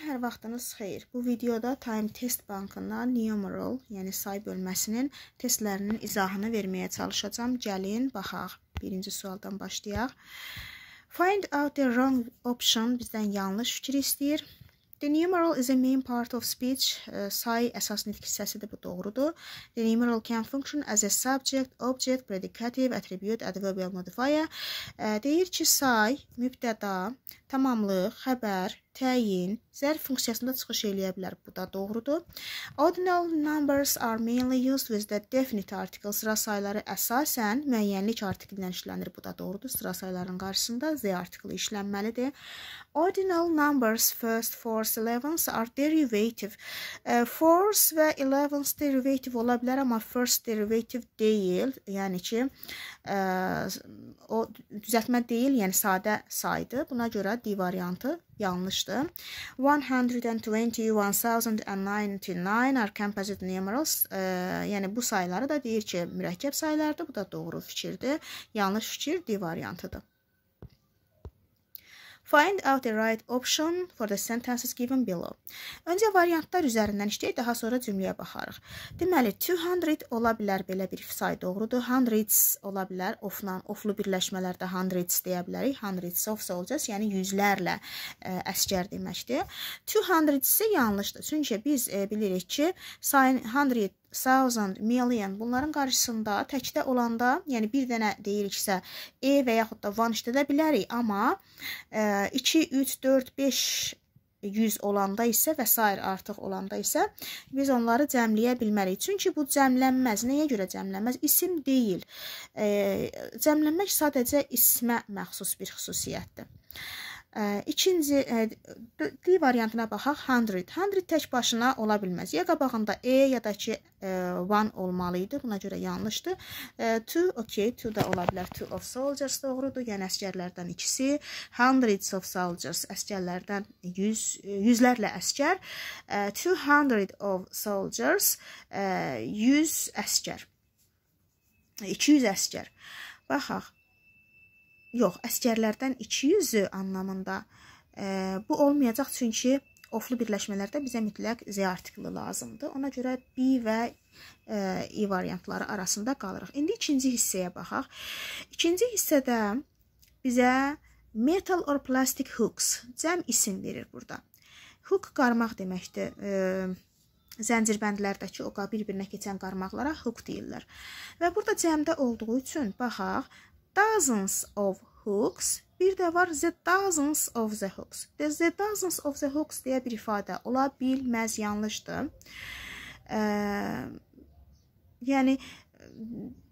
Hər vaxtınız xeyir. Bu videoda Time Test bankından numeral, yəni say bölməsinin testlərinin izahını verməyə çalışacağam. Gəlin baxaq. Birinci sualdan başlayaq. Find out the wrong option bizdən yanlış fikir istəyir. The numeral is a main part of speech. Say əsas nitq hissəsidir, bu doğrudur. The numeral can function as a subject, object, predicative, attribute, adverbial modifier. Deyir ki, say mübtəda tamamlıq, xəbər, təyin, zərf funksiyasında çıxış eləyə bilər. Bu da doğrudur. Ordinal numbers are mainly used with the definite article. Sıra sayları əsasən müəyyənlik artiklindən işlənir. Bu da doğrudur. Sıra saylarının qarşısında z artikli işlənməlidir. Ordinal numbers first fours elevens are derivative. E, fours və elevens derivative ola bilər, amma first derivative deyil. Yəni ki, o düzəltmə deyil, yəni sadə saydı. Buna görə D variantı yanlışdır. 121099 are composite numerals. Ə, yəni bu sayları da deyir ki, mürəkkəb saylardır. Bu da doğru fikirdir. Yanlış fikir D variantıdır. Find out the right option for the sentences given below. Öncə variantlar üzərindən işləyək, daha sonra cümləyə baxarıq. Deməli, 200 ola bilər belə bir say doğrudur. Hundreds ola bilər, ofla, oflu birləşmələrdə hundreds deyə bilərik. Hundreds of soldiers, yəni yüzlərlə ə, e, əskər deməkdir. 200 isə yanlışdır. Çünki biz ə, e, bilirik ki, sayın 100 thousand, million bunların qarşısında təkdə olanda, yəni bir dənə deyiriksə, e və yaxud da one işlədə bilərik, amma e, 2, 3, 4, 5 100 olanda isə və s. artıq olanda isə biz onları cəmləyə bilmərik. Çünki bu cəmlənməz. Nəyə görə cəmlənməz? İsim deyil. E, cəmlənmək sadəcə ismə məxsus bir xüsusiyyətdir. İkinci, D variantına baxaq, 100. 100 tək başına ola bilməz. Ya qabağında E, ya da ki, 1 olmalı idi. Buna görə yanlışdır. 2, okey, 2 da ola bilər. 2 of soldiers doğrudur. Yəni, əskərlərdən ikisi. Hundreds of soldiers, əskərlərdən 100, yüzlərlə əskər. 200 of soldiers, 100 əskər. 200 əskər. Baxaq yox, əskərlərdən 200-ü anlamında ə, e, bu olmayacaq çünki oflu birləşmələrdə bizə mütləq Z artikli lazımdır. Ona görə B və ə, e, I e variantları arasında qalırıq. İndi ikinci hissəyə baxaq. İkinci hissədə bizə metal or plastic hooks cəm isim verir burada. Hook qarmaq deməkdir. Ə, zəncirbəndlərdəki o bir-birinə keçən qarmaqlara hook deyirlər. Və burada cəmdə olduğu üçün baxaq, dozens of hooks. Bir də var the dozens of the hooks. The dozens of the hooks deyə bir ifadə ola bilməz, yanlışdır. E, yəni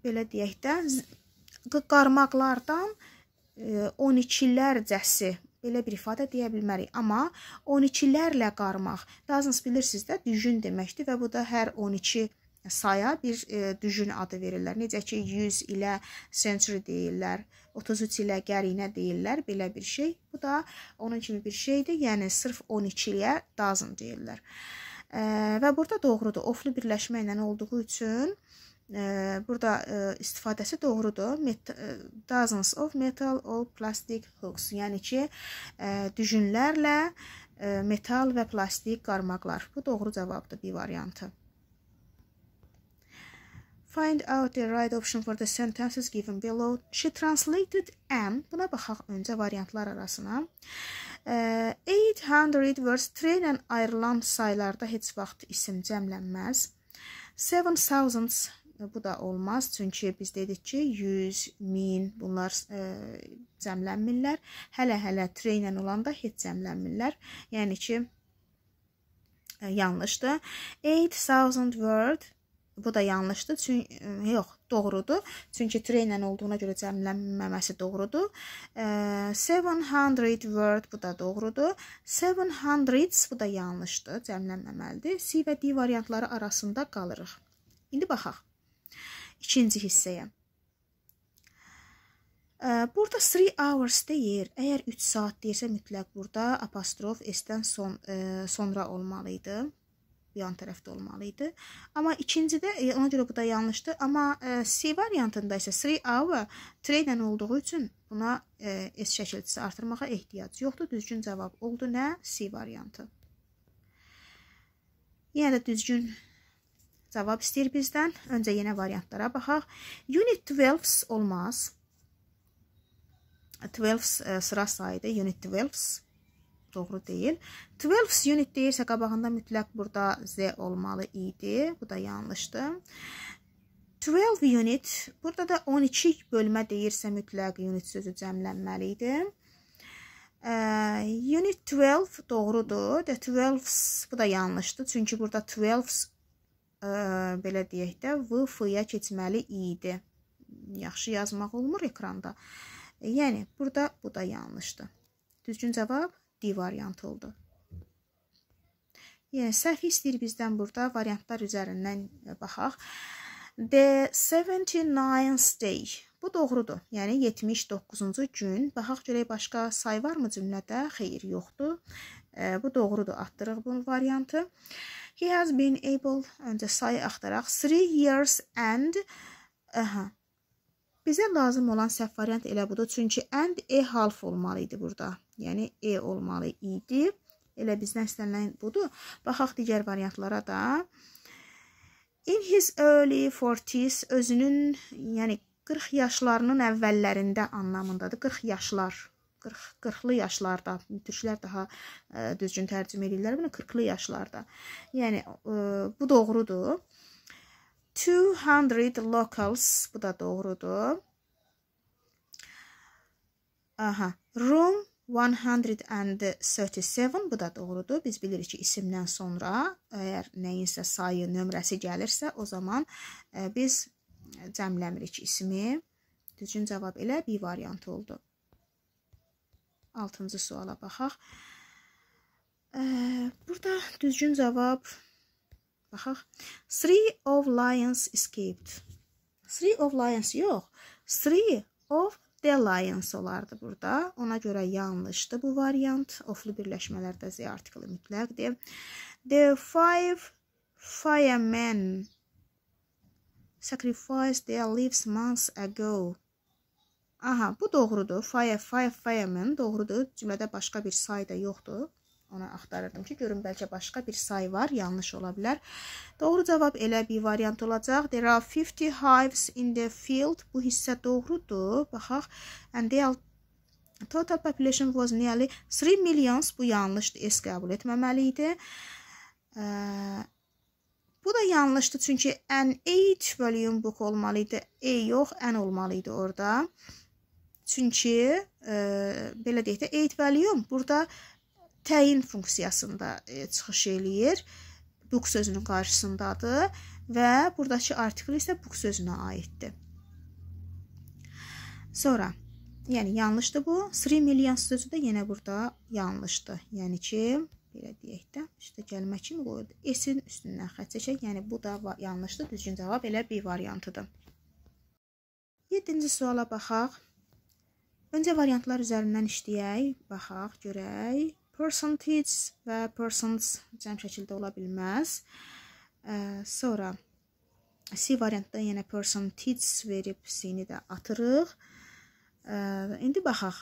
belə deyək də qarmaqlardan 12-lərcəsi belə bir ifadə deyə bilmərik. Amma 12-lərlə qarmaq, dozens bilirsiniz də, düjün deməkdir və bu da hər 12 saya bir e, düjün adı verirlər. Necə ki 100 ilə century deyirlər, 33 ilə qərinə deyirlər, belə bir şey. Bu da onun kimi bir şeydir. Yəni sırf 12 ilə dozen deyirlər. E, və burada doğrudur. Oflu birləşmə ilə olduğu üçün e, burada e, istifadəsi doğrudur. Met e, dozens of metal or plastic hooks, yəni ki, e, düjünlərlə e, metal və plastik qarmaqlar. Bu doğru cavabdır bir variantı. Find out the right option for the sentences given below. She translated M. Buna baxaq öncə variantlar arasına. E, 800 words train and ayrılan saylarda heç vaxt isim cəmlənməz. 7000s e, bu da olmaz. Çünki biz dedik ki, 100, 1000 bunlar e, cəmlənmirlər. Hələ-hələ train and olanda heç cəmlənmirlər. Yəni ki, e, yanlışdır. 8000 word bu da yanlışdır. Çünki e, yox, doğrudur. Çünki trainlə olduğuna görə cəmlənməməsi doğrudur. E, 700 word bu da doğrudur. 700s bu da yanlışdır, cəmlənməməlidir. C və D variantları arasında qalırıq. İndi baxaq. İkinci hissəyə. E, burada 3 hours deyir. Əgər 3 saat deyirsə mütləq burada apostrof s-dən son, e, sonra olmalı idi yan tərəfdə olmalı idi. Amma ikincidə e, ona görə bu da yanlışdır. Amma e, C variantında isə 3 hour trade-lə olduğu üçün buna e, S şəkilçisi artırmağa ehtiyac yoxdur. Düzgün cavab oldu nə? C variantı. Yenə də düzgün cavab istəyir bizdən. Öncə yenə variantlara baxaq. Unit 12 olmaz. 12 sıra sayıdır. Unit 12 doğru deyil. 12 unit deyirsə qabağında mütləq burada z olmalı idi. Bu da yanlışdır. 12 unit, burada da 12 bölmə deyirsə mütləq unit sözü cəmlənməli idi. Ə, unit 12 doğrudur. The 12s bu da yanlışdır. Çünki burada 12s ə, belə deyək də v f-ya keçməli idi. Yaxşı yazmaq olmur ekranda. Yəni burada bu da yanlışdır. Düzgün cavab D variantı oldu. Yəni səhv istəyir bizdən burada variantlar üzərindən e, baxaq. The 79th day. Bu doğrudur. Yəni 79-cu gün. Baxaq görək başqa say varmı cümlədə? Xeyr, yoxdur. E, bu doğrudur. Atdırıq bu variantı. He has been able öncə sayı axtaraq 3 years and aha. Bizə lazım olan səhv variant elə budur. Çünki and e half olmalı idi burada yəni E olmalı idi. Elə bizdən istənilən budur. Baxaq digər variantlara da. In his early 40s özünün, yəni 40 yaşlarının əvvəllərində anlamındadır. 40 yaşlar 40 40-lı yaşlarda türklər daha ə, e, düzgün tərcümə edirlər bunu 40-lı yaşlarda. Yəni ə, e, bu doğrudur. 200 locals bu da doğrudur. Aha, room 137 bu da doğrudur. Biz bilirik ki, isimdən sonra əgər nəyinsə sayı nömrəsi gəlirsə, o zaman ə, e, biz cəmləmirik ismi. Düzgün cavab elə B variantı oldu. 6-cı suala baxaq. Ə, e, burada düzgün cavab baxaq. Three of lions escaped. Three of lions yox. Three of Reliance olardı burada. Ona görə yanlışdı bu variant. Oflu birləşmələrdə Z artikli mütləqdir. The five firemen sacrificed their lives months ago. Aha, bu doğrudur. Fire, fire, firemen doğrudur. Cümlədə başqa bir sayda yoxdur. Onu axtarırdım ki, görüm bəlkə başqa bir say var, yanlış ola bilər. Doğru cavab elə bir variant olacaq. There are 50 hives in the field. Bu hissə doğrudur. Baxaq. And they are Total population was nearly 3 millions. Bu yanlışdır. S qəbul etməməli idi. Ə, bu da yanlışdır. Çünki an age volume book olmalı idi. E yox, an olmalı idi orada. Çünki ə, belə deyək də, age volume burada təyin funksiyasında e, çıxış eləyir. Book sözünün qarşısındadır və burdakı artikl isə book sözünə aiddir. Sonra, yəni yanlışdır bu. 3 million sözü də yenə burada yanlışdır. Yəni ki, belə deyək də, üstə gəlmə kimi qoyuldu. S-in üstündən xətt çəkək, yəni bu da yanlışdır. Düzgün cavab elə B variantıdır. 7-ci suala baxaq. Öncə variantlar üzərindən işləyək, baxaq, görək percentage və persons cəm şəkildə ola bilməz. Ə, sonra C variantda yenə percentage verib C-ni də atırıq. Ə, indi baxaq.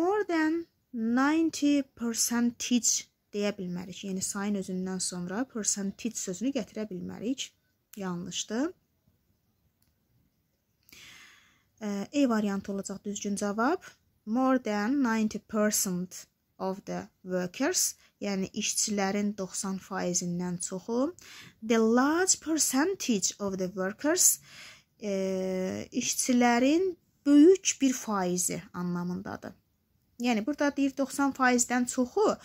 More than 90% deyə bilmərik. Yəni sayın özündən sonra percentage sözünü gətirə bilmərik. Yanlışdır. E variantı olacaq düzgün cavab more than 90% of the workers, yəni işçilərin 90%-dən çoxu, the large percentage of the workers e, işçilərin böyük bir faizi anlamındadır. Yəni burada deyir 90%-dən çoxu,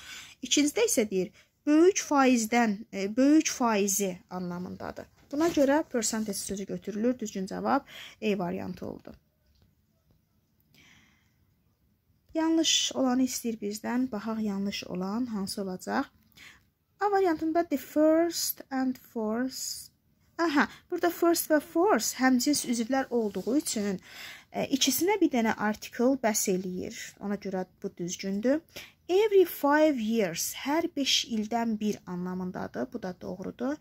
ikincidə isə deyir böyük faizdən, e, böyük faizi anlamındadır. Buna görə percentage sözü götürülür. Düzgün cavab E variantı oldu. Yanlış olanı istəyir bizdən. Baxaq yanlış olan hansı olacaq? A variantında the first and force Aha, burada first və force həmcins üzvlər olduğu üçün e, ikisinə bir dənə artikel bəs eləyir. Ona görə bu düzgündür. Every five years, hər 5 ildən bir anlamındadır. Bu da doğrudur.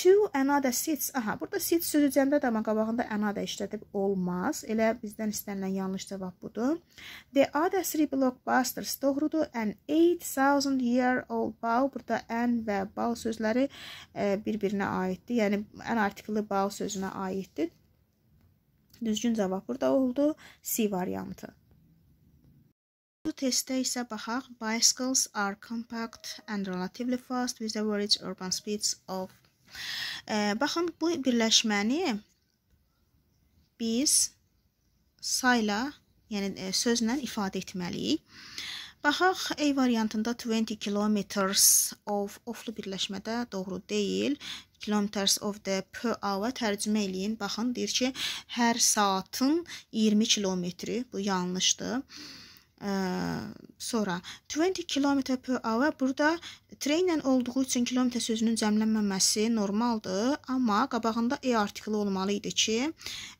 To another sits. Aha, burada sits sözü cəmdə də amma qabağında another işlədib olmaz. Elə bizdən istənilən yanlış cavab budur. The other three blockbusters doğrudur. An 8000 year old bow. Burada an və bow sözləri e, bir-birinə aiddir. Yəni an artikli bow sözünə aiddir. Düzgün cavab burada oldu. C variantı. To Testessa Bahag, bicycles are compact and relatively fast with average urban speeds of e, eh, Baxın bu birləşməni biz sayla, yəni e, sözlə ifadə etməliyik. Baxaq A variantında 20 kilometers of oflu birləşmədə doğru deyil. Kilometers of the per hour tərcümə eləyin. Baxın deyir ki, hər saatın 20 kilometri. Bu yanlışdır sonra 20 km per hour burada trainlə olduğu üçün kilometr sözünün cəmlənməməsi normaldır, amma qabağında e artikli olmalı idi ki,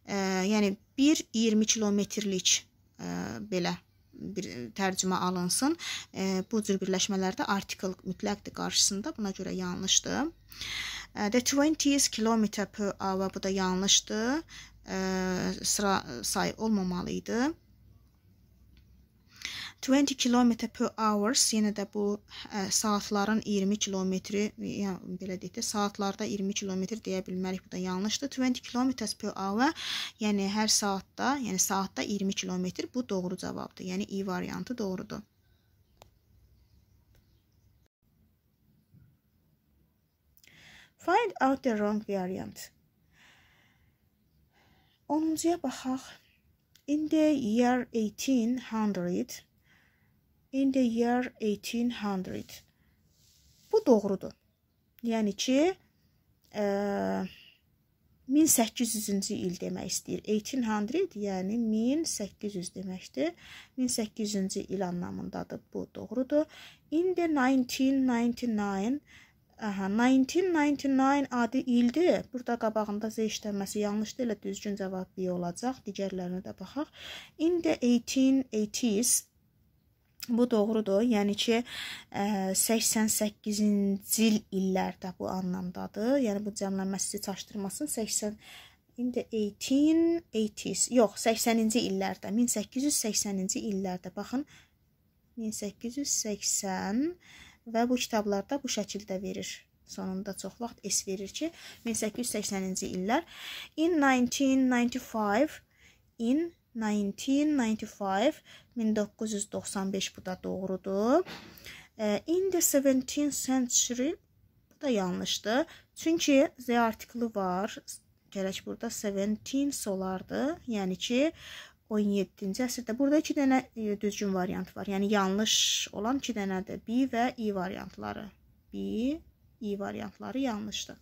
ə, e, yəni 1-20 kilometrlik e, belə bir tərcümə alınsın. E, bu cür birləşmələrdə article mütləqdir qarşısında. Buna görə yanlışdır. E, the 20 km per hour bu da yanlışdır. E, sıra sayı olmamalı idi. 20 km per hours yenə də bu ə, hə, saatların 20 kilometri, yəni belə deyək də saatlarda 20 kilometr deyə bilmərik, bu da yanlışdır. 20 km per hour, yəni hər saatda, yəni saatda 20 kilometr bu doğru cavabdır. Yəni i e variantı doğrudur. Find out the wrong variant. 10-cuya baxaq. In the year 1800 in the year 1800. Bu doğrudur. Yəni ki, e, ə, 1800-cü il demək istəyir. 1800, yəni 1800 deməkdir. 1800-cü il anlamındadır. Bu doğrudur. In the 1999 Aha, 1999 adi ildir. Burada qabağında Z işlənməsi yanlışdır. Elə düzgün cavab B olacaq. Digərlərinə də baxaq. In the 1880s Bu doğrudur. Yəni ki, 88-ci e, il illərdə bu anlamdadır. Yəni bu cəmlənməsi çaşdırmasın 80 indi 1880s, yox, 80-ci illərdə, 1880-ci illərdə baxın 1880 və bu kitablarda bu şəkildə verir sonunda çox vaxt es verir ki 1880-ci illər in 1995 in 1995 1995 bu da doğrudur. In the 17th century bu da yanlışdır. Çünki Z artikli var. Gərək burada 17th olardı. Yəni ki 17-ci əsrdə. Burada 2 dənə e, düzgün variant var. Yəni yanlış olan 2 dənədir. B və I e variantları. B, I e variantları yanlışdır.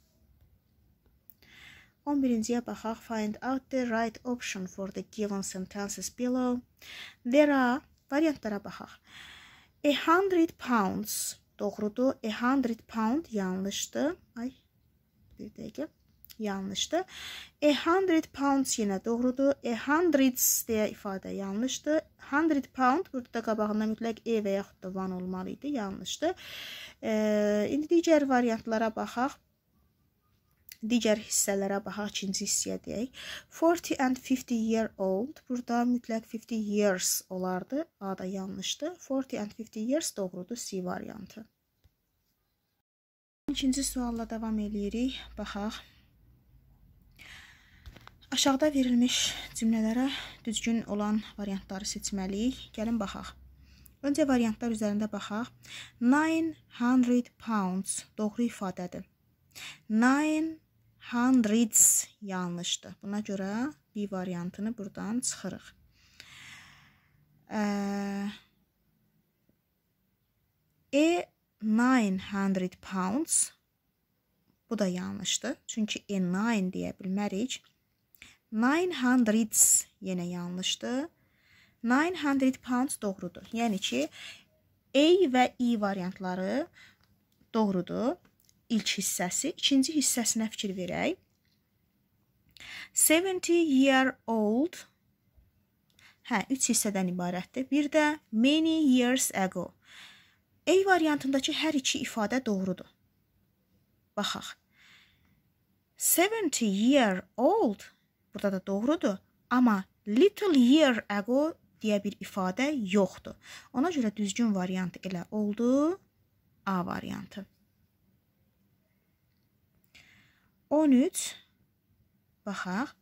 11-yə baxaq. Find out the right option for the given sentences below. There are variantlara baxaq. 100 pounds doğrudur. 100 pound yanlışdır. Ay bir dəqiqə. Yanlışdır. 100 pounds yenə doğrudur. 100 deyə ifadə yanlışdır. 100 pound burada qabağında mütləq e və yaxud da van olmalı idi. Yanlışdır. E, indi digər variantlara baxaq digər hissələrə baxaq, ikinci hissəyə deyək. 40 and 50 year old. Burada mütləq 50 years olardı. A da yanlışdı. 40 and 50 years doğrudur. C variantı. İkinci sualla davam eləyirik. Baxaq. Aşağıda verilmiş cümlələrə düzgün olan variantları seçməliyik. Gəlin baxaq. Öncə variantlar üzərində baxaq. 900 pounds doğru ifadədir. 9 hundreds yanlışdır. Buna görə B variantını buradan çıxırıq. E 900 pounds Bu da yanlışdır. Çünki e 9 deyə bilmərik. 900s yenə yanlışdır. 900 pounds doğrudur. Yəni ki, A və E variantları doğrudur ilk hissəsi. İkinci hissəsinə fikir verək. 70 year old Hə, 3 hissədən ibarətdir. Bir də many years ago. A variantındakı hər iki ifadə doğrudur. Baxaq. 70 year old burada da doğrudur, amma little year ago deyə bir ifadə yoxdur. Ona görə düzgün variant elə oldu A variantı. 13 baxaq.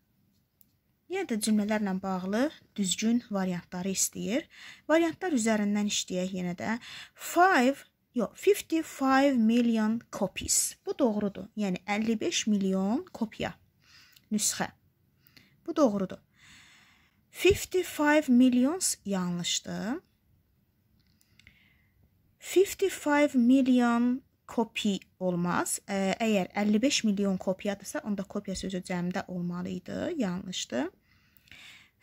Yenə də cümlələrlə bağlı düzgün variantları istəyir. Variantlar üzərindən işləyək yenə də. 5 yox, 55 million copies. Bu doğrudur. Yəni 55 milyon kopya nüsxə. Bu doğrudur. 55 millions yanlışdır. 55 million kopi olmaz. Əgər 55 milyon kopyadırsa, onda kopya sözü cəmdə olmalı idi. Yanlışdır.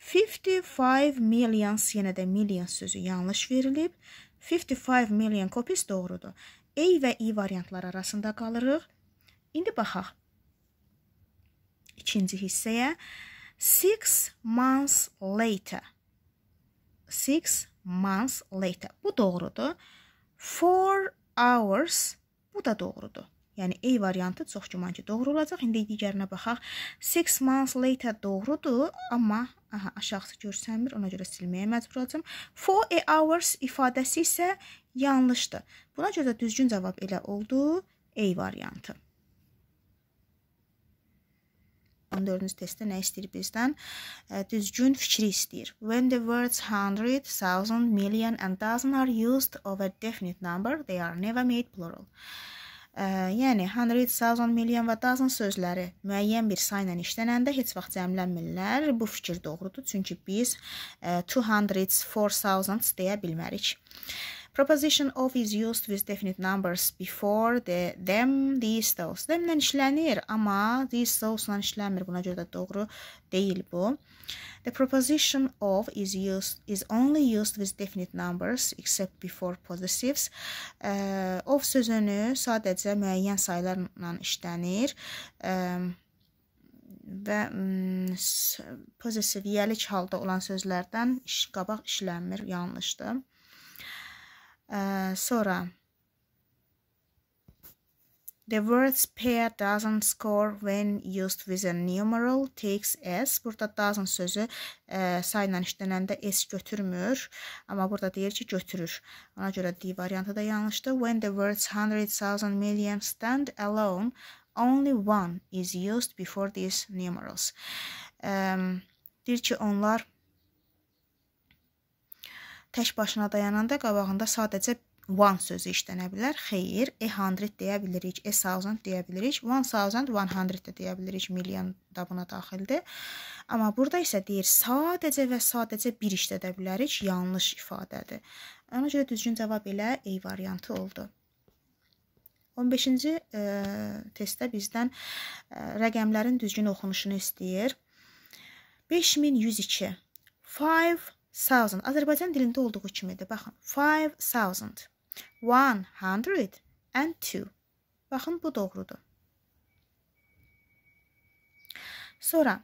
55 millions yenə də million sözü yanlış verilib. 55 million copies doğrudur. A və I e variantları arasında qalırıq. İndi baxaq. İkinci hissəyə 6 months later. 6 months later. Bu doğrudur. 4 hours later Bu da doğrudur. Yəni A variantı çox güman ki, doğru olacaq. İndi digərinə baxaq. 6 months later doğrudur, amma aha aşağısı görsənmir, ona görə silməyə məcbur olacam. 4 hours ifadəsi isə yanlışdır. Buna görə də düzgün cavab elə oldu A variantı. 14-cü testdə nə istəyir bizdən? Düzgün fikri istəyir. When the words hundred, thousand, million and dozen are used of a definite number, they are never made plural. Ə, yəni 100, 1000, milyon və dozen sözləri müəyyən bir sayla işlənəndə heç vaxt cəmlənmirlər. Bu fikir doğrudur, çünki biz ə, 200, 4000 deyə bilmərik. Preposition of is used with definite numbers before the them, these, those. Themlə işlənir, amma these, those-la işlənmir. Buna görə də doğru deyil bu. The preposition of is used is only used with definite numbers except before possessives. Uh, of sözünü sadəcə müəyyən saylarla işlənir. Um, və mm, possessiv yelik halda olan sözlərdən iş, qabaq işlənmir, yanlışdır. Ee, eh, sonra The word spare doesn't score when used with a numeral takes s. Burada doesn't sözü e, sayla işlənəndə s götürmür, amma burada deyir ki, götürür. Ona görə D variantı da yanlışdır. When the words 100,000 million stand alone, only one is used before these numerals. Um, deyir ki, onlar tək başına dayananda qabağında sadəcə one sözü işlənə bilər. Xeyr, a hundred deyə bilirik, a thousand deyə bilirik, one thousand, one hundred də deyə bilirik, milyon da buna daxildir. Amma burada isə deyir sadəcə və sadəcə bir işlədə bilərik, yanlış ifadədir. Ona görə düzgün cavab elə A variantı oldu. 15-ci e, testdə bizdən e, rəqəmlərin düzgün oxunuşunu istəyir. 5102 5 thousand. Azərbaycan dilində olduğu kimidir. Baxın, five thousand. One hundred and two. Baxın, bu doğrudur. Sonra,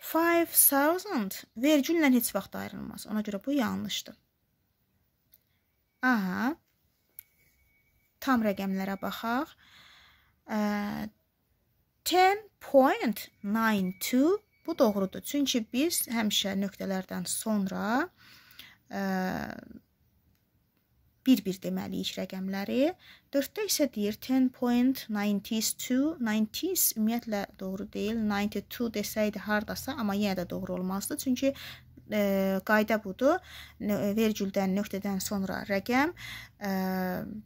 five thousand vergüllə heç vaxt ayrılmaz. Ona görə bu yanlışdır. Aha. Tam rəqəmlərə baxaq. Ten point nine two Bu doğrudur. Çünki biz həmişə nöqtələrdən sonra e, bir-bir deməliyik rəqəmləri. 4-də isə deyir 10.92, 90 ümumiyyətlə doğru deyil. 92 desəydi hardasa, amma yenə də doğru olmazdı. Çünki ə, e, qayda budur. Vergüldən, nöqtədən sonra rəqəm e,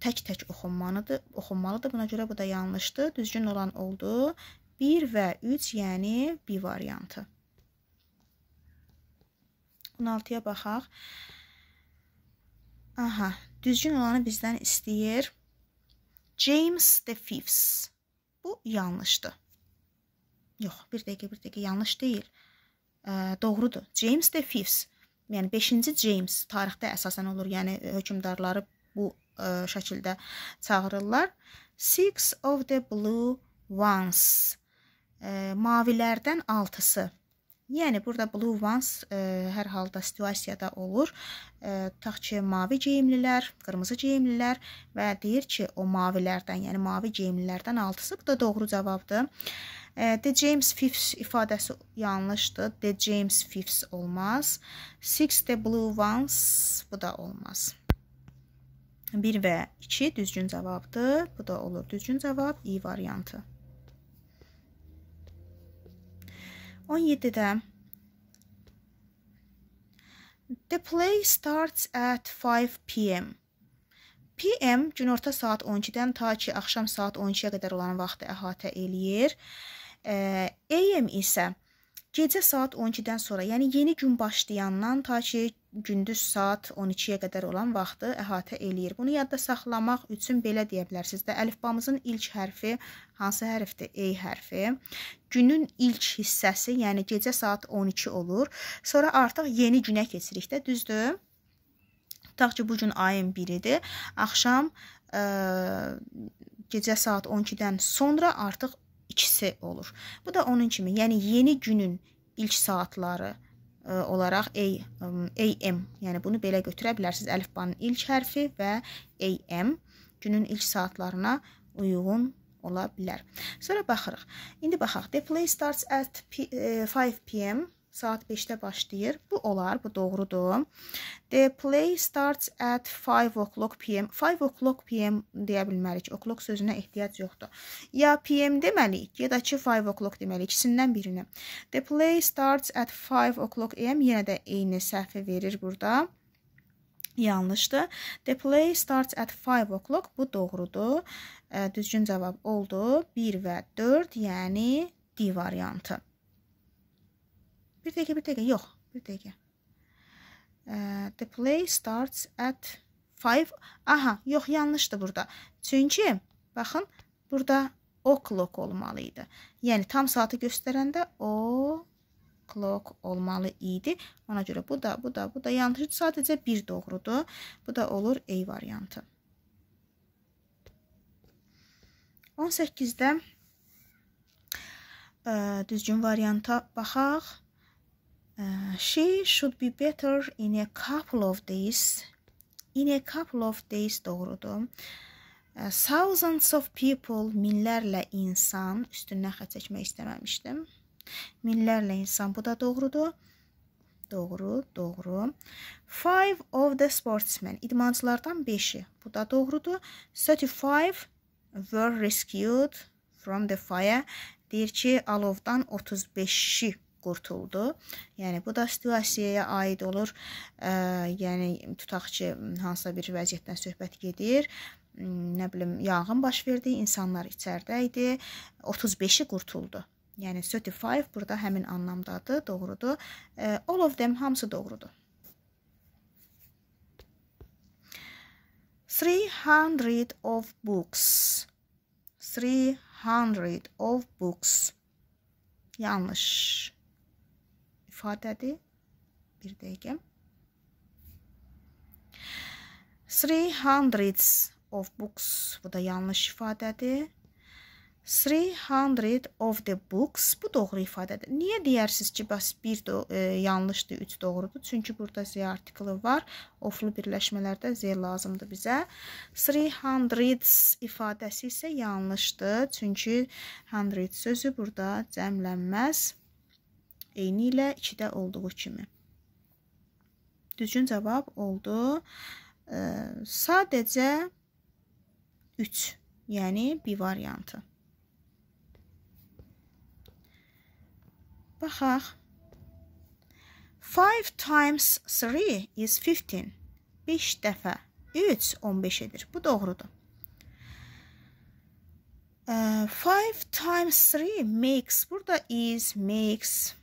tək-tək oxunmalıdır, oxunmalıdır. Buna görə bu da yanlışdır. Düzgün olan oldu. 1 və 3, yəni B variantı. 16-ya baxaq. Aha, düzgün olanı bizdən istəyir. James the Fifth. Bu yanlışdır. Yox, bir dəqiqə, bir dəqiqə, yanlış deyil. E, doğrudur. James the Fifth. Yəni 5-ci James tarixdə əsasən olur. Yəni e, hökmdarları bu e, şəkildə çağırırlar. Six of the Blue Ones e, mavilərdən 6-sı. Yəni burada blue ones e, hər halda situasiyada olur. E, tutaq ki, mavi geyimlilər, qırmızı geyimlilər və deyir ki, o mavilərdən, yəni mavi geyimlilərdən 6-sı. Bu da doğru cavabdır. E, the James Fifths ifadəsi yanlışdır. The James Fifths olmaz. Six the blue ones bu da olmaz. 1 və 2 düzgün cavabdır. Bu da olur düzgün cavab, i variantı. 17-də The play starts at 5 p.m. PM günorta saat 12-dən ta ki axşam saat 12-yə qədər olan vaxtı əhatə eləyir. AM isə gecə saat 12-dən sonra, yəni yeni gün başlayandan ta ki gündüz saat 12-yə qədər olan vaxtı əhatə eləyir. Bunu yadda saxlamaq üçün belə deyə bilərsiniz də əlifbamızın ilk hərfi hansı hərfdir? E hərfi. Günün ilk hissəsi, yəni gecə saat 12 olur. Sonra artıq yeni günə keçirik də, düzdür? Tutaq ki, bu gün ayın 1-idir. Axşam ə, e, gecə saat 12-dən sonra artıq 2-si olur. Bu da onun kimi, yəni yeni günün ilk saatları E, olaraq A, e, AM, yəni bunu belə götürə bilərsiniz. Əlifbanın ilk hərfi və AM günün ilk saatlarına uyğun ola bilər. Sonra baxırıq. İndi baxaq. The play starts at 5 e, p.m. Saat 5-də başlayır. Bu olar, bu doğrudur. The play starts at 5 o'clock p.m. 5 o'clock p.m. deyə bilmərik. O'clock sözünə ehtiyac yoxdur. Ya p.m. deməliyik, ya da ki 5 o'clock deməliyik. İkisindən birini. The play starts at 5 o'clock a.m. Yenə də eyni səhvi verir burada. Yanlışdır. The play starts at 5 o'clock. Bu doğrudur. Düzgün cavab oldu. 1 və 4, yəni D variantı. Bir dəqiqə, bir dəqiqə, yox, bir dəqiqə. Uh, the play starts at 5. Aha, yox, yanlışdır burada. Çünki, baxın, burada o'clock olmalı idi. Yəni, tam saatı göstərəndə o o'clock olmalı idi. Ona görə bu da, bu da, bu da yanlışdır. Sadəcə bir doğrudur. Bu da olur A variantı. 18-də ə, e, düzgün varianta baxaq uh, she should be better in a couple of days in a couple of days doğrudur uh, thousands of people minlərlə insan üstündən xətt çəkmək istəməmişdim minlərlə insan bu da doğrudur doğru, doğru. Five of the sportsmen, idmançılardan 5-i. Bu da doğrudur. 35 were rescued from the fire. Deyir ki, alovdan 35-i qurtuldu. Yəni bu da situasiyaya aid olur. E, yəni tutaq ki, hansısa bir vəziyyətdən söhbət gedir hmm, nə bilim yanğın baş verdi, insanlar içəridə idi. 35-i qurtuldu. Yəni 35 burada həmin anlamdadır, doğrudur. All of them hamısı doğrudur. 300 of books. 300 of books. Yanlış ifadədir. Bir dəqiqə. 300 of books bu da yanlış ifadədir. 300 of the books bu doğru ifadədir. Niyə deyərsiniz ki, bəs 1 e, yanlışdır, 3 doğrudur? Çünki burada z artiklı var. Oflu birləşmələrdə z lazımdır bizə. 300 ifadəsi isə yanlışdır. Çünki 100 sözü burada cəmlənməz. Eyni ilə 2-də olduğu kimi. Düzgün cavab oldu. E, sadəcə 3, yəni B variantı. Baxaq. 5 times 3 is 15. 5 dəfə 3 15 edir. Bu doğrudur. 5 times 3 makes burada is makes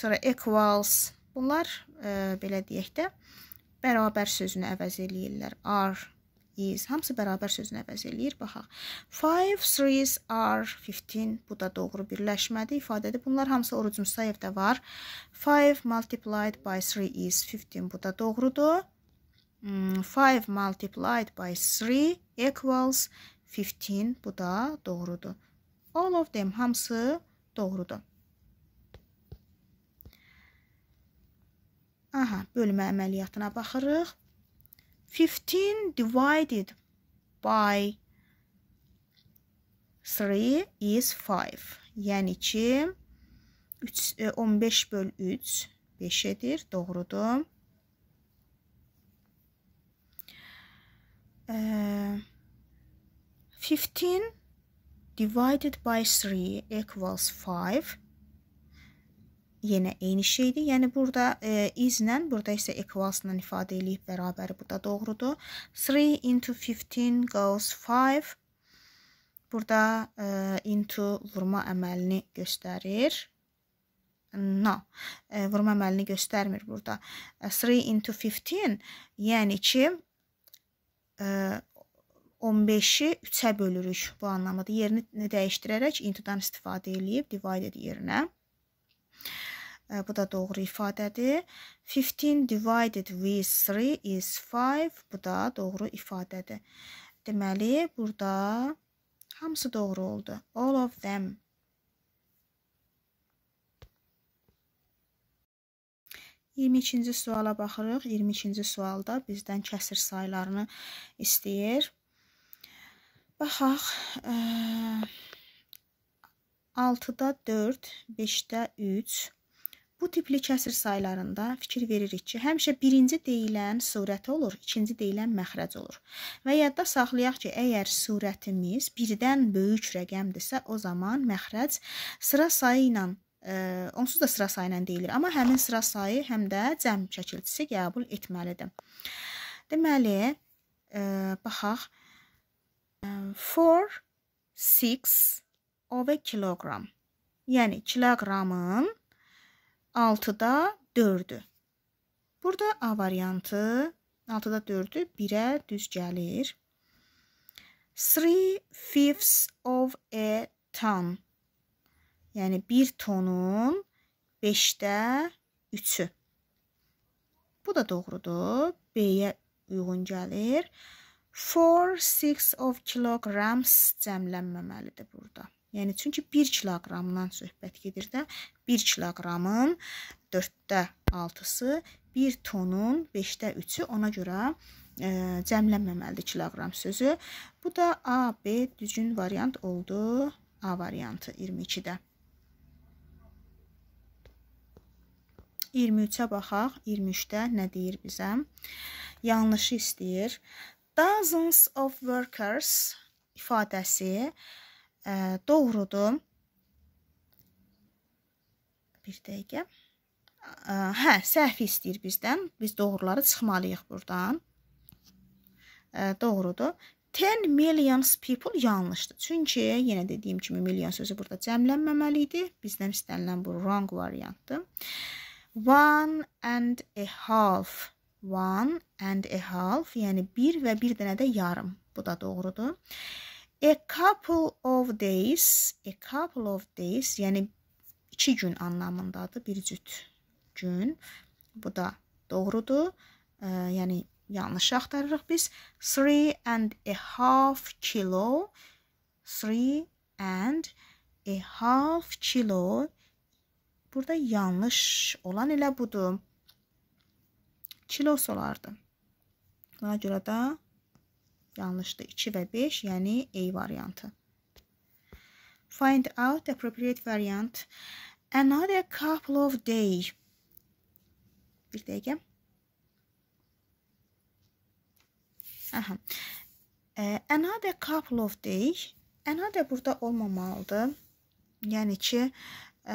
sonra equals. Bunlar e, belə deyək də bərabər sözünü əvəz eləyirlər. Are, is hamısı bərabər sözünü əvəz eləyir. Baxaq. 5 3s are 15 bu da doğru birləşmədi ifadədir. Bunlar hamısı Orucun Musayevdə var. 5 multiplied by 3 is 15 bu da doğrudur. 5 hmm, multiplied by 3 equals 15 bu da doğrudur. All of them hamısı doğrudur. Aha, bölmə əməliyyatına baxırıq. 15 divided by 3 is 5. Yəni ki 3 15 e, böl 3 5 edir, doğrudur. Uh, e, 15 divided by 3 equals 5 yenə eyni şeydir. Yəni burada e, islə, burada isə equalsla ifadə eləyib bərabəri bu da doğrudur. 3 into 15 goes 5. Burada e, into vurma əməlini göstərir. No, e, vurma əməlini göstərmir burada. 3 e, into 15, yəni ki e, 15-i 3-ə bölürük bu anlamda. Yerini yəni dəyişdirərək into-dan istifadə eləyib divided yerinə. Bu da doğru ifadədir. 15 divided with 3 is 5. Bu da doğru ifadədir. Deməli, burada hamısı doğru oldu. All of them. Yirmi ikinci suala baxırıq. Yirmi ikinci sualda bizdən kəsir saylarını istəyir. Baxaq. Ə 6-da 4, 5-də 3. Bu tipli kəsir saylarında fikir veririk ki, həmişə birinci deyilən surət olur, ikinci deyilən məxrəc olur. Və yadda saxlayaq ki, əgər surətimiz birdən böyük rəqəmdirsə, o zaman məxrəc sıra sayı ilə ə, e, onsuz da sıra sayı ilə deyilir, amma həmin sıra sayı həm də cəm şəkilçisi qəbul etməlidir. Deməli, ə, e, baxaq. 4 e, 6 of a kilogram. Yəni kiloqramın 6-da 4-ü. Burada A variantı 6-da 4-ü 1-ə düz gəlir. 3 fifths of a ton. Yəni 1 tonun 5-də 3-ü. Bu da doğrudur. B-yə uyğun gəlir. 4 6 of kilograms cəmlənməməlidir burada. Yəni, çünki 1 kiloqramdan söhbət gedir də, 1 kiloqramın 4-də 6-sı, 1 tonun 5-də 3-ü, ona görə e, cəmlənməməlidir kiloqram sözü. Bu da A, B düzgün variant oldu, A variantı 22-də. 23-ə baxaq. 23-də nə deyir bizə? Yanlışı istəyir. Dozens of workers ifadəsi e, doğrudum. Bir dəqiqə. E, hə, səhv istəyir bizdən. Biz doğruları çıxmalıyıq burdan. E, doğrudur. 10 millions people yanlışdır. Çünki yenə dediyim kimi milyon sözü burada cəmlənməməli idi. Bizdən istənilən bu wrong variantdır. One and a half. One and a half, yəni 1 və 1 dənə də yarım. Bu da doğrudur a couple of days, a couple of days, yəni iki gün anlamındadır, bir cüt gün. Bu da doğrudur. E, yəni yanlış axtarırıq biz. 3 and a half kilo. 3 and a half kilo. Burada yanlış olan elə budur. Kilos olardı. Buna görə də Yanlışdır. 2 və 5, yəni A variantı. Find out the appropriate variant. Another couple of days. Bir dəqiqə. Aha. Another couple of days. Another burada olmamalıdır. Yəni ki, ə, e,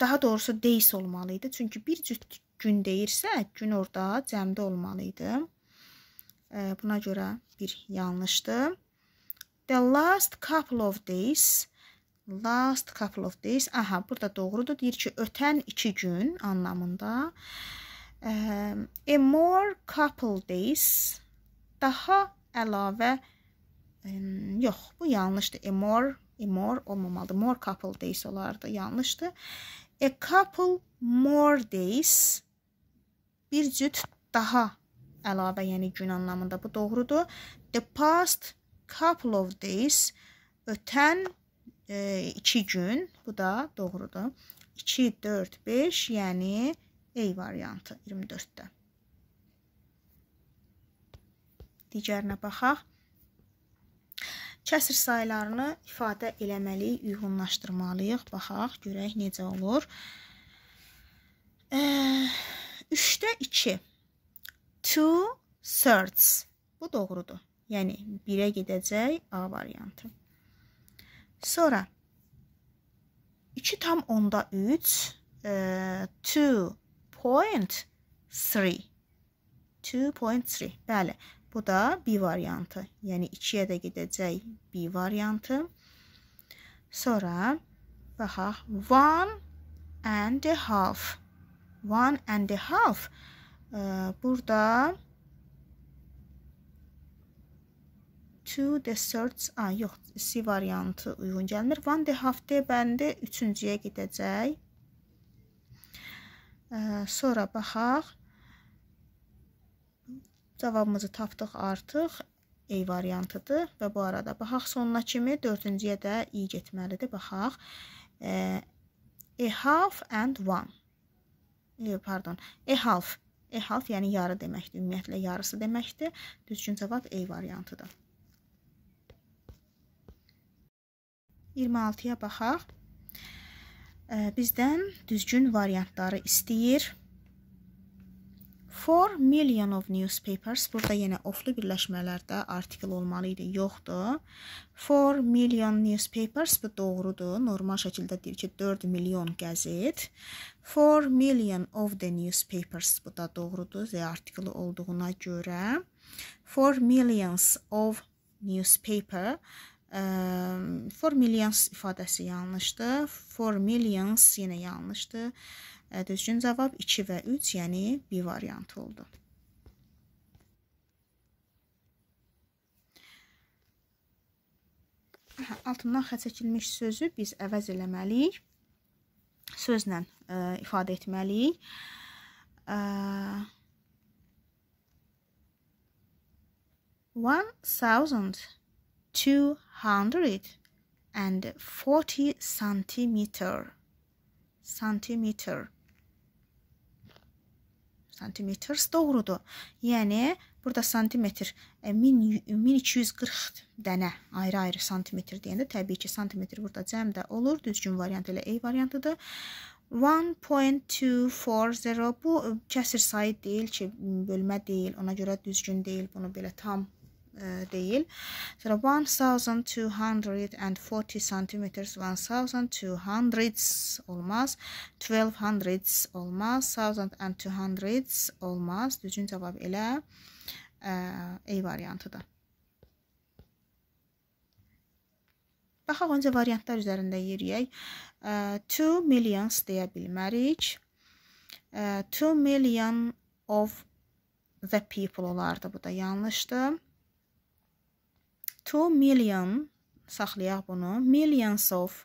daha doğrusu days olmalı idi. Çünki bir cüt gün deyirsə, gün orada cəmdə olmalı idi. Buna görə bir yanlışdır. The last couple of days last couple of days. Aha, burada doğrudur. Deyir ki, ötən 2 gün anlamında. A more couple days daha əlavə yox, bu yanlışdır. A more, a more olmamalıdır. More couple days olardı. Yanlışdır. A couple more days bir cüt daha əlavə, yəni gün anlamında bu doğrudur. The past couple of days ötən 2 e, gün, bu da doğrudur. 2 4 5, yəni A variantı 24-də. Digərinə baxaq. Kəsr saylarını ifadə eləməliyik, uyğunlaşdırmalıyıq. Baxaq, görək necə olur. 3-də e, 2 two thirds. Bu doğrudur. Yəni 1-ə gedəcək A variantı. Sonra 2 tam onda 3 2.3 2.3 Bəli, bu da B variantı. Yəni 2-yə də gedəcək B variantı. Sonra baxaq 1 and a half. 1 and a half. Uh, burada two desserts, a, ah, yox, C variantı uyğun gəlmir. Van de Hafte bəndi üçüncüyə gedəcək. Uh, sonra baxaq. Cavabımızı tapdıq artıq. E variantıdır və bu arada baxaq sonuna kimi dördüncüyə də i getməlidir. Baxaq. Uh, a half and one. E, pardon. A half. E half, yəni yarı deməkdir. Ümumiyyətlə yarısı deməkdir. Düzgün cavab E variantıdır. 26-ya baxaq. E, bizdən düzgün variantları istəyir. 4 million of newspapers. Burada yenə oflu birləşmələrdə artikl olmalı idi, yoxdur. 4 million newspapers bu doğrudur. Normal şəkildə deyir ki, 4 milyon qəzet. 4 million of the newspapers bu da doğrudur. Z artikli olduğuna görə 4 millions of newspaper 4 millions ifadəsi yanlışdır. 4 millions yenə yanlışdır. Düzgün cavab 2 və 3, yəni B variantı oldu. Altından xət çəkilmiş sözü biz əvəz eləməliyik. Sözlə ə, ifadə etməliyik. Ə, one thousand two hundred and forty centimeter centimeter santimetr doğrudur. Yəni burada santimetr 1240 e, dənə ayrı-ayrı santimetr deyəndə təbii ki, santimetr burada cəm də olur. Düzgün variant elə E variantıdır. 1.240 bu kəsir sayı deyil ki, bölmə deyil. Ona görə düzgün deyil. Bunu belə tam deyil. Sonra 1240 centimeters 1200 olmaz. 1200 olmaz. 1200 olmaz. Düzgün cavab elə E variantıdır. Baxaq öncə variantlar üzərində yeriyək. 2 e, millions deyə bilmərik. 2 e, million of the people olardı. Bu da yanlışdır. 2 million saxlayaq bunu. Millions of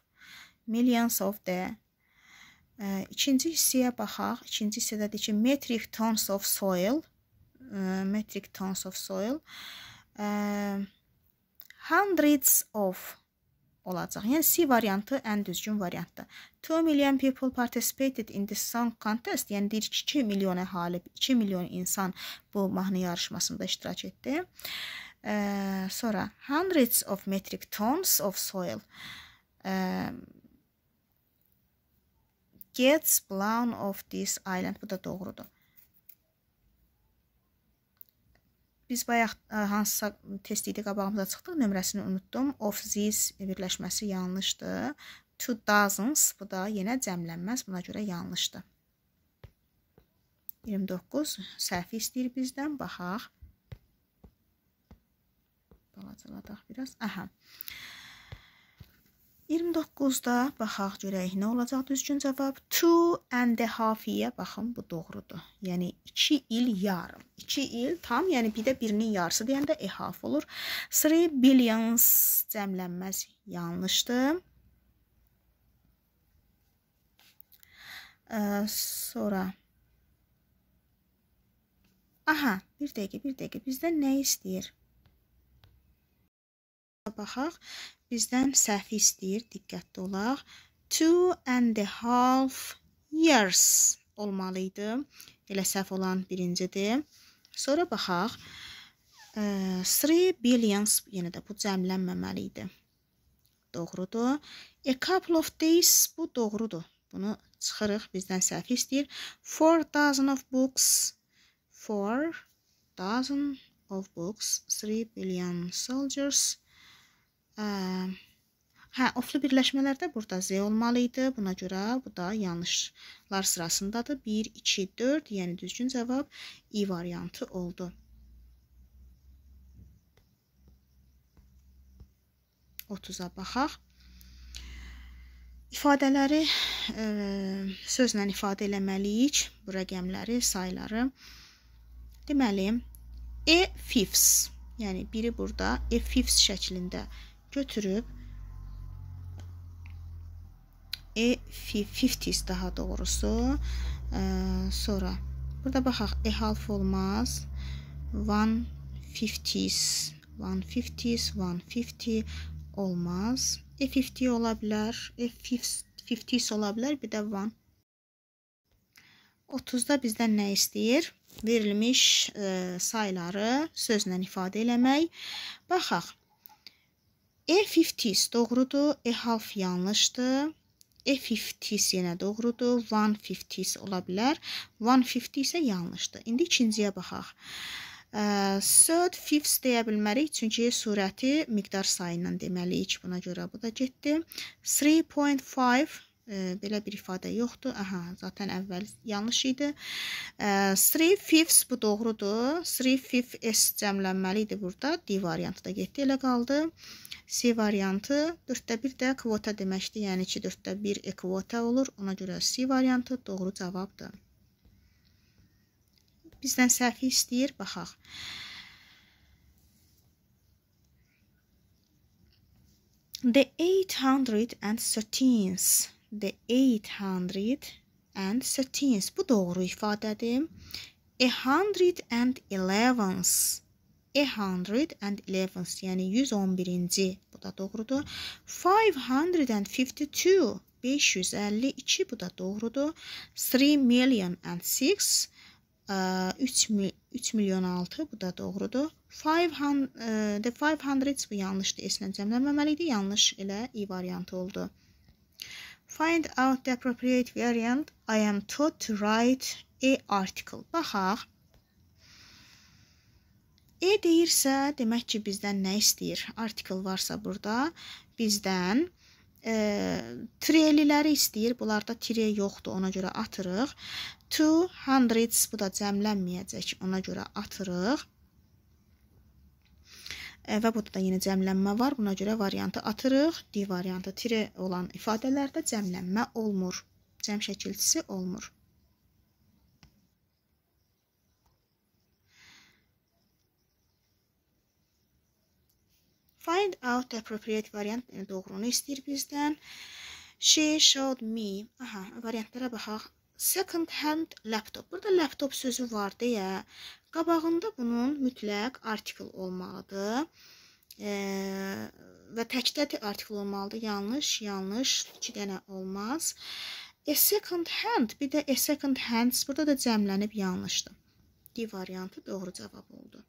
millions of də ə, e, ikinci hissəyə baxaq. İkinci hissədədir ki, metric tons of soil ə, e, metric tons of soil ə, e, hundreds of olacaq. Yəni C variantı ən düzgün variantdır. 2 million people participated in this song contest. Yəni deyir ki, 2 milyon əhali, 2 milyon insan bu mahnı yarışmasında iştirak etdi. Ə, Ə, eh, sonra hundreds of metric tons of soil ə, eh, gets blown off this island. Bu da doğrudur. Biz bayaq eh, hansısa test idi qabağımıza çıxdıq, nömrəsini unutdum. Of this birləşməsi yanlışdır. Two dozens bu da yenə cəmlənməz, buna görə yanlışdır. 29 səhvi istəyir bizdən, baxaq. Açıladaq biraz. Aha. 29-da baxaq görək nə olacaq düzgün cavab. 2 and a half-yə baxın, bu doğrudur. Yəni 2 il yarım. 2 il tam, yəni bir də birinin yarısı deyəndə e half olur. 3 billions cəmlənməz yanlışdır. Ə, sonra Aha, bir dəqiqə, bir dəqiqə. Bizdən nə istəyir? baxaq. Bizdən səhvi istəyir, diqqətli olaq. Two and a half years olmalı idi. Elə səhv olan birincidir. Sonra baxaq. Three billions yenə də bu cəmlənməməli idi. Doğrudur. A couple of days bu doğrudur. Bunu çıxırıq, bizdən səhvi istəyir. Four dozen of books. Four dozen of books. Three billion soldiers. Ə, Hə, oflu birləşmələrdə burada Z olmalı idi. Buna görə bu da yanlışlar sırasındadır. 1, 2, 4, yəni düzgün cavab I e variantı oldu. Otuza baxaq. İfadələri ə, e, sözlə ifadə eləməliyik. Bu rəqəmləri, sayları. Deməli, E fifths, yəni biri burada E fifths şəklində ifadə götürüb E50s daha doğrusu e, sonra burada baxaq E half olmaz 150s 150s 150 olmaz E50 ola bilər E50s ola bilər bir də 1 30-da bizdən nə istəyir? Verilmiş e, sayları sözlə ifadə eləmək. Baxaq. E50 doğrudur, E half yanlışdır. E50 yenə doğrudur, 150 ola bilər. 150 isə yanlışdır. İndi ikinciyə baxaq. Third, fifth deyə bilmərik, çünki sürəti miqdar sayı ilə deməliyik. Buna görə bu da getdi. 3.5 e, belə bir ifadə yoxdur. Aha, zaten əvvəl yanlış idi. 3 fifths bu doğrudur. 3 fifth s cəmlənməli idi burada. D variantı da getdi, elə qaldı. 3 C variantı 4də 1 də kvota deməkdir. Yəni ki, 4də 1 e kvota olur. Ona görə C variantı doğru cavabdır. Bizdən səhvi istəyir, baxaq. The 813th, the 813th, bu doğru ifadədir. 111th A e hundred and eleventh yəni 111-ci bu da doğrudur. Five hundred and fifty-two 552 bu da doğrudur. Three million and six 3 3 milyon 6 bu da doğrudur. 500 the 500 bu yanlışdı. Esinə cəmləməməli idi. Yanlış elə i variantı oldu. Find out the appropriate variant. I am taught to write a article. Baxaq. E deyirsə, demək ki, bizdən nə istəyir? Artikel varsa burada bizdən e, treliləri istəyir. Bunlarda tire yoxdur, ona görə atırıq. 200 bu da cəmlənməyəcək, ona görə atırıq. E, və burada da yenə cəmlənmə var. Buna görə variantı atırıq. D variantı tire olan ifadələrdə cəmlənmə olmur. Cəm şəkilçisi olmur. Find out the appropriate variant doğrunu istəyir bizdən. She showed me. Aha, variantlara baxaq. Second hand laptop. Burada laptop sözü var deyə qabağında bunun mütləq artikel olmalıdır. E, və təkdə artikel olmalıdır. Yanlış, yanlış. 2 dənə olmaz. A second hand, bir də a second hands burada da cəmlənib yanlışdır. D variantı doğru cavab oldu.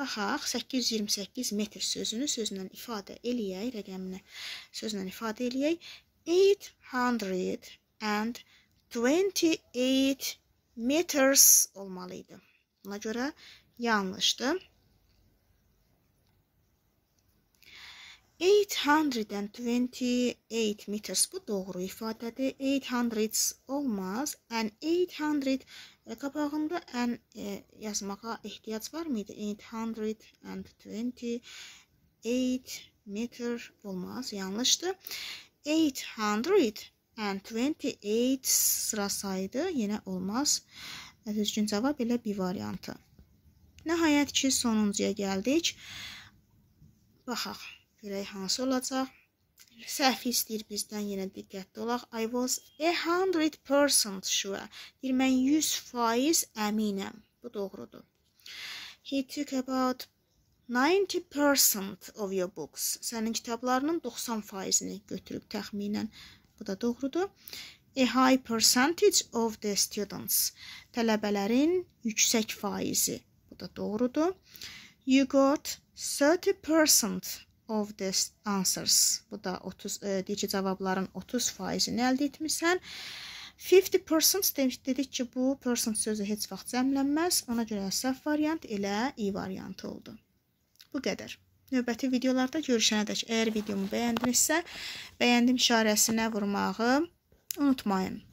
Baxaq, 828 metr sözünü sözlə ifadə eləyək, rəqəmini sözlə ifadə eləyək. 828 meters olmalı idi. Buna görə yanlışdır. 828 meters bu doğru ifadədir. 800 olmaz. And 800 qabağında e, and e, yazmağa ehtiyac var mıydı? 828 meter olmaz. Yanlışdır. 828 sırasaydı yenə olmaz. E, düzgün cavab elə bir variantı. Nəhayət ki, sonuncuya gəldik. Baxaq. Görək hansı olacaq? Səhv istəyir bizdən yenə diqqətli olaq. I was 100% sure. Deyir, mən 100% əminəm. Bu doğrudur. He took about 90% of your books. Sənin kitablarının 90%-ni götürüb təxminən. Bu da doğrudur. A high percentage of the students. Tələbələrin yüksək faizi. Bu da doğrudur. You got 30% of the answers. Bu da 30 e, deyir ki, cavabların 30%-ini əldə etmisən. 50% demiş, dedik ki, bu percent sözü heç vaxt cəmlənməz. Ona görə səhv variant elə i e variantı oldu. Bu qədər. Növbəti videolarda görüşənədək əgər videomu bəyəndinizsə, bəyəndim işarəsinə vurmağı unutmayın.